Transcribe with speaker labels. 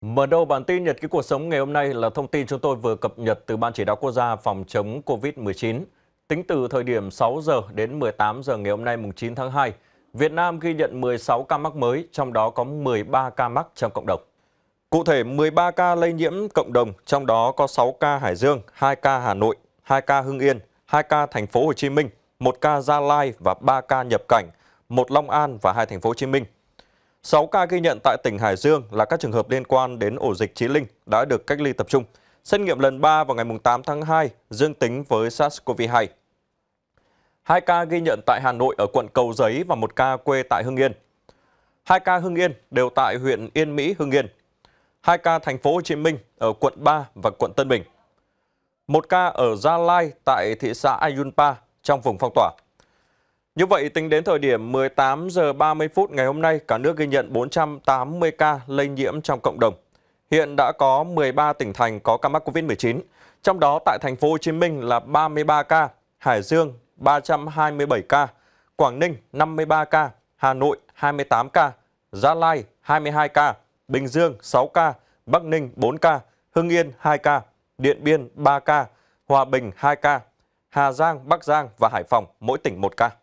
Speaker 1: Mở đầu bản tin nhật ký cuộc sống ngày hôm nay là thông tin chúng tôi vừa cập nhật từ Ban Chỉ đạo Quốc gia phòng chống COVID-19. Tính từ thời điểm 6 giờ đến 18 giờ ngày hôm nay mùng 9 tháng 2, Việt Nam ghi nhận 16 ca mắc mới, trong đó có 13 ca mắc trong cộng đồng. Cụ thể 13 ca lây nhiễm cộng đồng, trong đó có 6 ca Hải Dương, 2 ca Hà Nội, 2 ca Hưng Yên, 2 ca Thành phố Hồ Chí Minh, 1 ca Gia Lai và 3 ca nhập cảnh, 1 Long An và 2 Thành phố Hồ Chí Minh. 6 ca ghi nhận tại tỉnh Hải Dương là các trường hợp liên quan đến ổ dịch Chí Linh đã được cách ly tập trung. Xét nghiệm lần 3 vào ngày 8 tháng 2 dương tính với SARS-CoV-2. 2 ca ghi nhận tại Hà Nội ở quận Cầu Giấy và 1 ca quê tại Hưng Yên. 2 ca Hưng Yên đều tại huyện Yên Mỹ, Hưng Yên. 2 ca thành phố Hồ Chí Minh ở quận 3 và quận Tân Bình. 1 ca ở Gia Lai tại thị xã Ayunpa trong vùng phong tỏa. Như vậy, tính đến thời điểm 18 giờ 30 phút ngày hôm nay, cả nước ghi nhận 480 ca lây nhiễm trong cộng đồng. Hiện đã có 13 tỉnh thành có ca mắc COVID-19, trong đó tại thành phố Hồ Chí Minh là 33 ca, Hải Dương 327 ca, Quảng Ninh 53 ca, Hà Nội 28 ca, Gia Lai 22 ca, Bình Dương 6 ca, Bắc Ninh 4 ca, Hưng Yên 2 ca, Điện Biên 3 ca, Hòa Bình 2 ca, Hà Giang, Bắc Giang và Hải Phòng mỗi tỉnh 1 ca.